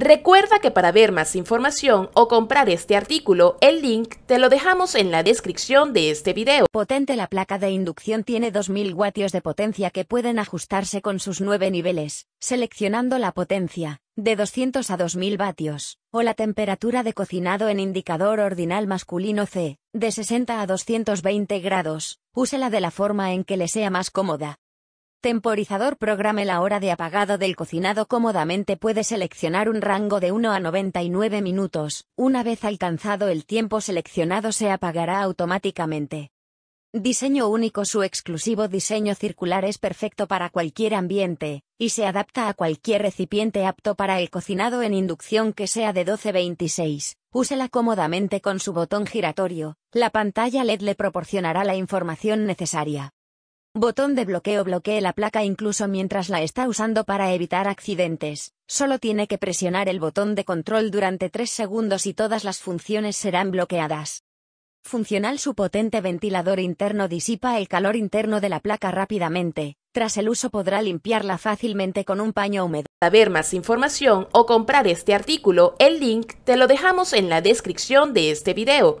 Recuerda que para ver más información o comprar este artículo, el link te lo dejamos en la descripción de este video. Potente la placa de inducción tiene 2000 vatios de potencia que pueden ajustarse con sus 9 niveles, seleccionando la potencia, de 200 a 2000 vatios, o la temperatura de cocinado en indicador ordinal masculino C, de 60 a 220 grados, úsela de la forma en que le sea más cómoda. Temporizador programe la hora de apagado del cocinado cómodamente puede seleccionar un rango de 1 a 99 minutos, una vez alcanzado el tiempo seleccionado se apagará automáticamente. Diseño único Su exclusivo diseño circular es perfecto para cualquier ambiente, y se adapta a cualquier recipiente apto para el cocinado en inducción que sea de 1226. Úsela cómodamente con su botón giratorio, la pantalla LED le proporcionará la información necesaria. Botón de bloqueo bloquee la placa incluso mientras la está usando para evitar accidentes. Solo tiene que presionar el botón de control durante 3 segundos y todas las funciones serán bloqueadas. Funcional su potente ventilador interno disipa el calor interno de la placa rápidamente. Tras el uso podrá limpiarla fácilmente con un paño húmedo. Para ver más información o comprar este artículo, el link te lo dejamos en la descripción de este video.